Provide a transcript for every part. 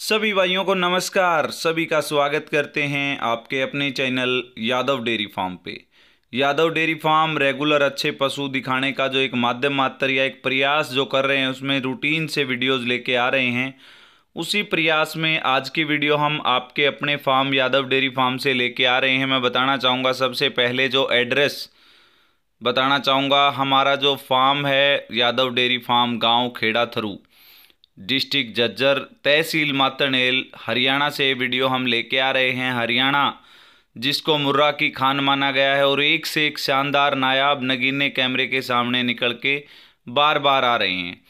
सभी भाइयों को नमस्कार सभी का स्वागत करते हैं आपके अपने चैनल यादव डेयरी फार्म पे यादव डेयरी फार्म रेगुलर अच्छे पशु दिखाने का जो एक माध्यम मात्र या एक प्रयास जो कर रहे हैं उसमें रूटीन से वीडियोस लेके आ रहे हैं उसी प्रयास में आज की वीडियो हम आपके अपने फार्म यादव डेयरी फार्म से लेके आ रहे हैं मैं बताना चाहूँगा सबसे पहले जो एड्रेस बताना चाहूँगा हमारा जो फार्म है यादव डेयरी फार्म गाँव खेड़ा थरू डिस्ट्रिक्ट जज्जर तहसील मातनेल हरियाणा से वीडियो हम लेके आ रहे हैं हरियाणा जिसको मुर्रा की खान माना गया है और एक से एक शानदार नायाब नगीने कैमरे के सामने निकल के बार बार आ रहे हैं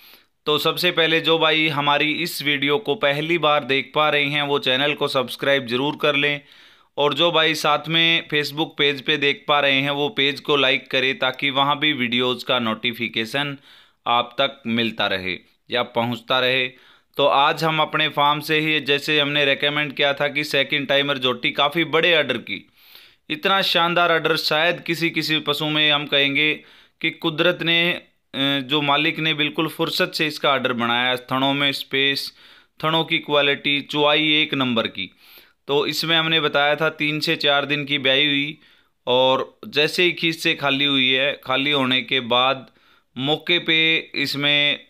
तो सबसे पहले जो भाई हमारी इस वीडियो को पहली बार देख पा रहे हैं वो चैनल को सब्सक्राइब ज़रूर कर लें और जो भाई साथ में फेसबुक पेज पे देख पा रहे हैं वो पेज को लाइक करें ताकि वहाँ भी वीडियोज़ का नोटिफिकेशन आप तक मिलता रहे या पहुंचता रहे तो आज हम अपने फार्म से ही जैसे हमने रेकमेंड किया था कि सेकंड टाइमर जोटी काफ़ी बड़े आर्डर की इतना शानदार आर्डर शायद किसी किसी पशु में हम कहेंगे कि कुदरत ने जो मालिक ने बिल्कुल फुर्सत से इसका आर्डर बनाया थनों में स्पेस थनों की क्वालिटी चुआई एक नंबर की तो इसमें हमने बताया था तीन से चार दिन की ब्याई हुई और जैसे ही खींच से खाली हुई है खाली होने के बाद मौके पे इसमें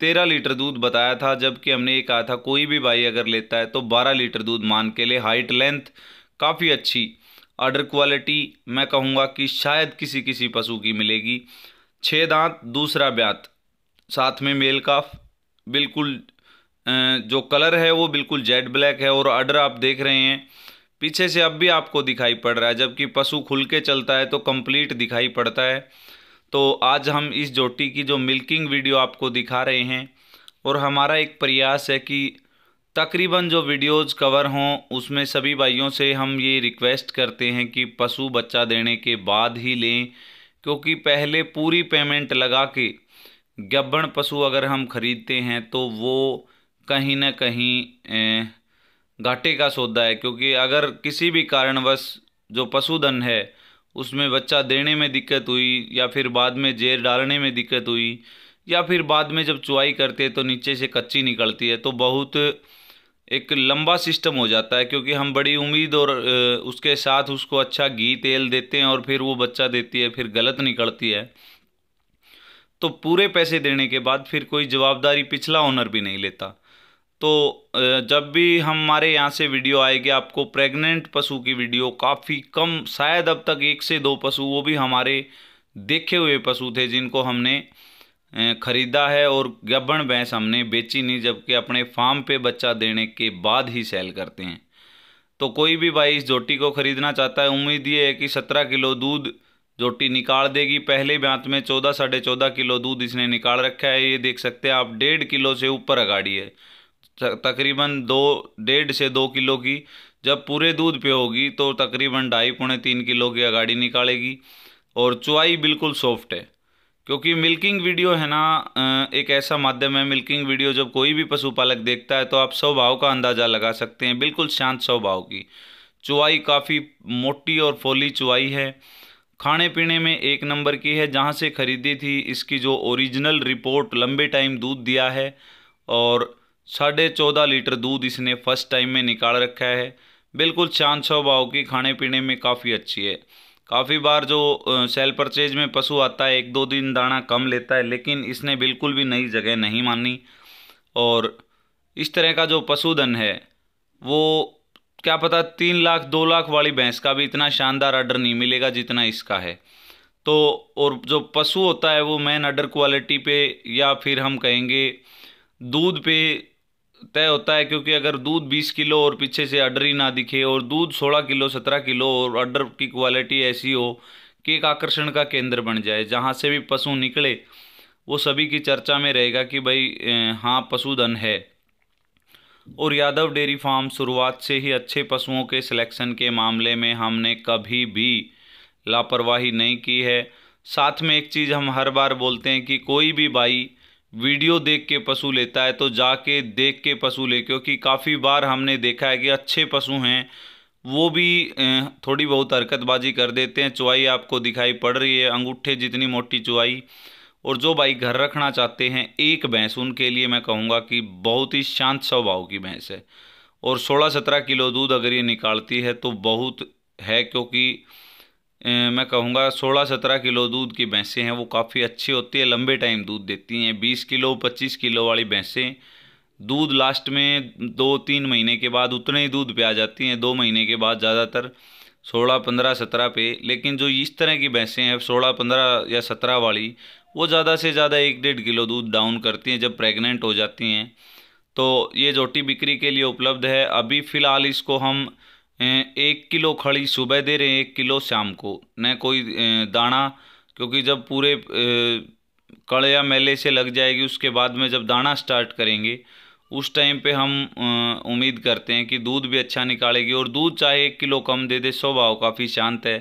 तेरह लीटर दूध बताया था जबकि हमने ये कहा था कोई भी भाई अगर लेता है तो बारह लीटर दूध मान के लिए हाइट लेंथ काफ़ी अच्छी आर्डर क्वालिटी मैं कहूँगा कि शायद किसी किसी पशु की मिलेगी छः दांत दूसरा ब्यात साथ में मेल काफ बिल्कुल जो कलर है वो बिल्कुल जेड ब्लैक है और अडर आप देख रहे हैं पीछे से अब भी आपको दिखाई पड़ रहा है जबकि पशु खुल के चलता है तो कंप्लीट दिखाई पड़ता है तो आज हम इस जोटी की जो मिल्किंग वीडियो आपको दिखा रहे हैं और हमारा एक प्रयास है कि तकरीबन जो वीडियोज़ कवर हों उसमें सभी भाइयों से हम ये रिक्वेस्ट करते हैं कि पशु बच्चा देने के बाद ही लें क्योंकि पहले पूरी पेमेंट लगा के गब्बण पशु अगर हम ख़रीदते हैं तो वो कहीं ना कहीं घाटे का सौदा है क्योंकि अगर किसी भी कारणवश जो पशुधन है उसमें बच्चा देने में दिक्कत हुई या फिर बाद में जेर डालने में दिक्कत हुई या फिर बाद में जब चुवाई करते हैं तो नीचे से कच्ची निकलती है तो बहुत एक लंबा सिस्टम हो जाता है क्योंकि हम बड़ी उम्मीद और उसके साथ उसको अच्छा घी तेल देते हैं और फिर वो बच्चा देती है फिर गलत निकलती है तो पूरे पैसे देने के बाद फिर कोई जवाबदारी पिछला ऑनर भी नहीं लेता तो जब भी हमारे यहाँ से वीडियो आएगी आपको प्रेग्नेंट पशु की वीडियो काफ़ी कम शायद अब तक एक से दो पशु वो भी हमारे देखे हुए पशु थे जिनको हमने ख़रीदा है और गब्बन भैंस हमने बेची नहीं जबकि अपने फार्म पे बच्चा देने के बाद ही सेल करते हैं तो कोई भी भाई इस जोटी को ख़रीदना चाहता है उम्मीद ये है कि सत्रह किलो दूध जोटी निकाल देगी पहले ब्यांत में चौदह साढ़े चौदह किलो दूध इसने निकाल रखा है ये देख सकते हैं आप डेढ़ किलो से ऊपर अगाड़ी है तकरीबन दो डेढ़ से दो किलो की जब पूरे दूध पे होगी तो तकरीबन ढाई पौने तीन किलो की अगाड़ी निकालेगी और चुआई बिल्कुल सॉफ्ट है क्योंकि मिल्किंग वीडियो है ना एक ऐसा माध्यम है मिल्किंग वीडियो जब कोई भी पशुपालक देखता है तो आप स्वभाव का अंदाज़ा लगा सकते हैं बिल्कुल शांत स्वभाव की चुआई काफ़ी मोटी और फोली चुआई है खाने पीने में एक नंबर की है जहाँ से ख़रीदी थी इसकी जो ओरिजिनल रिपोर्ट लंबे टाइम दूध दिया है और साढ़े चौदह लीटर दूध इसने फर्स्ट टाइम में निकाल रखा है बिल्कुल शांत स्वभाव की खाने पीने में काफ़ी अच्छी है काफ़ी बार जो सेल परचेज में पशु आता है एक दो दिन दाना कम लेता है लेकिन इसने बिल्कुल भी नई जगह नहीं मानी और इस तरह का जो पशुधन है वो क्या पता तीन लाख दो लाख वाली भैंस का भी इतना शानदार आर्डर नहीं मिलेगा जितना इसका है तो और जो पशु होता है वो मैन आर्डर क्वालिटी पे या फिर हम कहेंगे दूध पे तय होता है क्योंकि अगर दूध बीस किलो और पीछे से अडर ही ना दिखे और दूध सोलह किलो सत्रह किलो और अडर की क्वालिटी ऐसी हो कि एक आकर्षण का केंद्र बन जाए जहाँ से भी पशु निकले वो सभी की चर्चा में रहेगा कि भाई हाँ पशुधन है और यादव डेयरी फार्म शुरुआत से ही अच्छे पशुओं के सिलेक्शन के मामले में हमने कभी भी लापरवाही नहीं की है साथ में एक चीज़ हम हर बार बोलते हैं कि कोई भी बाई वीडियो देख के पशु लेता है तो जाके देख के पशु ले क्योंकि काफ़ी बार हमने देखा है कि अच्छे पशु हैं वो भी थोड़ी बहुत हरकतबाजी कर देते हैं चुवाई आपको दिखाई पड़ रही है अंगूठे जितनी मोटी चुवाई और जो भाई घर रखना चाहते हैं एक भैंस उनके लिए मैं कहूँगा कि बहुत ही शांत स्वभाव की भैंस है और सोलह सत्रह किलो दूध अगर ये निकालती है तो बहुत है क्योंकि मैं कहूँगा सोलह सत्रह किलो दूध की भैंसें हैं वो काफ़ी अच्छी होती है लंबे टाइम दूध देती हैं बीस किलो पच्चीस किलो वाली भैंसें दूध लास्ट में दो तीन महीने के बाद उतने ही दूध पे आ जाती हैं दो महीने के बाद ज़्यादातर सोलह पंद्रह सत्रह पे लेकिन जो इस तरह की भैंसें हैं सोलह पंद्रह या सत्रह वाली वो ज़्यादा से ज़्यादा एक डेढ़ किलो दूध डाउन करती हैं जब प्रेग्नेंट हो जाती हैं तो ये जोटी बिक्री के लिए उपलब्ध है अभी फ़िलहाल इसको हम एक किलो खड़ी सुबह दे रहे हैं एक किलो शाम को न कोई दाना क्योंकि जब पूरे कड़ या मेले से लग जाएगी उसके बाद में जब दाना स्टार्ट करेंगे उस टाइम पे हम उम्मीद करते हैं कि दूध भी अच्छा निकालेगी और दूध चाहे एक किलो कम दे दे स्वभाव काफ़ी शांत है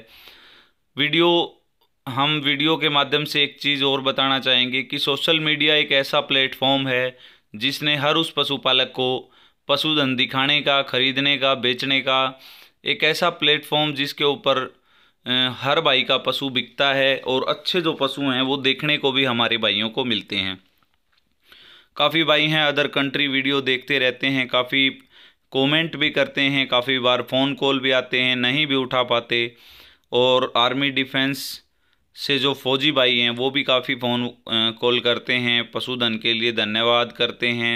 वीडियो हम वीडियो के माध्यम से एक चीज़ और बताना चाहेंगे कि सोशल मीडिया एक ऐसा प्लेटफॉर्म है जिसने हर उस पशुपालक को पशुधन दिखाने का खरीदने का बेचने का एक ऐसा प्लेटफॉर्म जिसके ऊपर हर भाई का पशु बिकता है और अच्छे जो पशु हैं वो देखने को भी हमारे भाइयों को मिलते हैं काफ़ी भाई हैं अदर कंट्री वीडियो देखते रहते हैं काफ़ी कमेंट भी करते हैं काफ़ी बार फ़ोन कॉल भी आते हैं नहीं भी उठा पाते और आर्मी डिफेंस से जो फौजी भाई हैं वो भी काफ़ी फ़ोन कॉल करते हैं पशुधन के लिए धन्यवाद करते हैं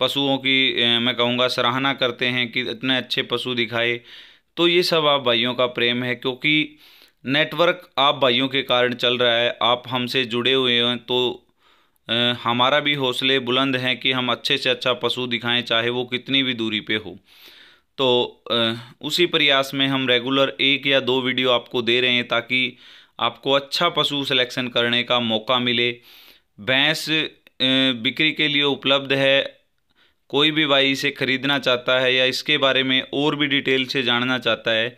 पशुओं की मैं कहूँगा सराहना करते हैं कि इतने अच्छे पशु दिखाए तो ये सब आप भाइयों का प्रेम है क्योंकि नेटवर्क आप भाइयों के कारण चल रहा है आप हमसे जुड़े हुए हैं तो हमारा भी हौसले बुलंद हैं कि हम अच्छे से अच्छा पशु दिखाएं चाहे वो कितनी भी दूरी पे हो तो उसी प्रयास में हम रेगुलर एक या दो वीडियो आपको दे रहे हैं ताकि आपको अच्छा पशु सिलेक्शन करने का मौका मिले भैंस बिक्री के लिए उपलब्ध है कोई भी भाई इसे ख़रीदना चाहता है या इसके बारे में और भी डिटेल से जानना चाहता है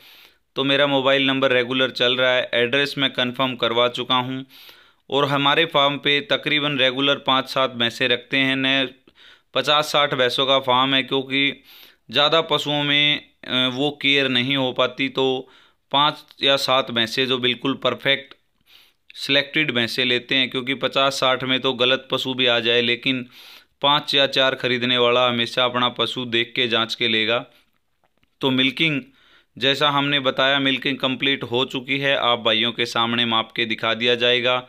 तो मेरा मोबाइल नंबर रेगुलर चल रहा है एड्रेस मैं कंफर्म करवा चुका हूँ और हमारे फार्म पे तकरीबन रेगुलर पाँच सात भैंसे रखते हैं नए पचास साठ भैंसों का फार्म है क्योंकि ज़्यादा पशुओं में वो केयर नहीं हो पाती तो पाँच या सात भैंसे जो बिल्कुल परफेक्ट सिलेक्टेड भैंसे लेते हैं क्योंकि पचास साठ में तो गलत पशु भी आ जाए लेकिन पाँच या चार खरीदने वाला हमेशा अपना पशु देख के जांच के लेगा तो मिल्किंग जैसा हमने बताया मिल्किंग कंप्लीट हो चुकी है आप भाइयों के सामने माप के दिखा दिया जाएगा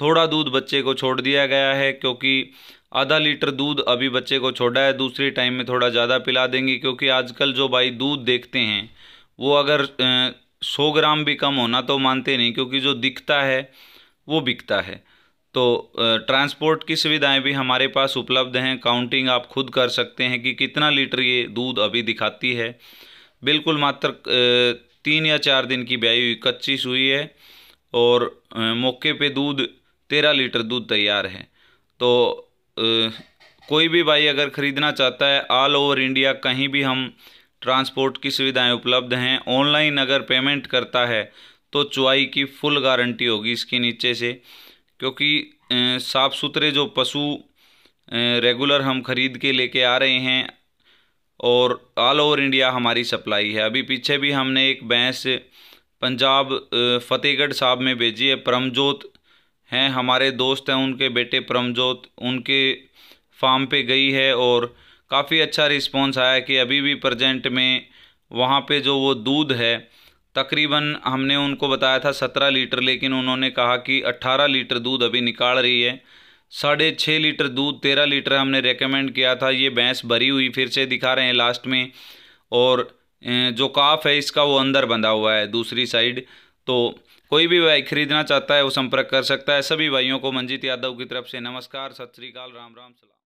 थोड़ा दूध बच्चे को छोड़ दिया गया है क्योंकि आधा लीटर दूध अभी बच्चे को छोड़ा है दूसरे टाइम में थोड़ा ज़्यादा पिला देंगे क्योंकि आजकल जो भाई दूध देखते हैं वो अगर सौ ग्राम भी कम होना तो मानते नहीं क्योंकि जो दिखता है वो बिकता है तो ट्रांसपोर्ट की सुविधाएं भी हमारे पास उपलब्ध हैं काउंटिंग आप खुद कर सकते हैं कि कितना लीटर ये दूध अभी दिखाती है बिल्कुल मात्र तीन या चार दिन की ब्याई हुई कच्ची सुई है और मौके पे दूध तेरह लीटर दूध तैयार है तो कोई भी भाई अगर ख़रीदना चाहता है ऑल ओवर इंडिया कहीं भी हम ट्रांसपोर्ट की सुविधाएं उपलब्ध हैं ऑनलाइन अगर पेमेंट करता है तो चुआई की फुल गारंटी होगी इसके नीचे से क्योंकि साफ़ सुथरे जो पशु रेगुलर हम खरीद के लेके आ रहे हैं और ऑल ओवर इंडिया हमारी सप्लाई है अभी पीछे भी हमने एक भैंस पंजाब फतेहगढ़ साहब में भेजी है परमजोत हैं हमारे दोस्त हैं उनके बेटे परमजोत उनके फार्म पे गई है और काफ़ी अच्छा रिस्पांस आया कि अभी भी प्रजेंट में वहाँ पे जो वो दूध है तकरीबन हमने उनको बताया था सत्रह लीटर लेकिन उन्होंने कहा कि अट्ठारह लीटर दूध अभी निकाल रही है साढ़े छः लीटर दूध तेरह लीटर हमने रेकमेंड किया था ये भैंस भरी हुई फिर से दिखा रहे हैं लास्ट में और जो काफ है इसका वो अंदर बंधा हुआ है दूसरी साइड तो कोई भी भाई खरीदना चाहता है वो संपर्क कर सकता है सभी भाइयों को मंजीत यादव की तरफ से नमस्कार सत श्रीकाल राम राम सलाम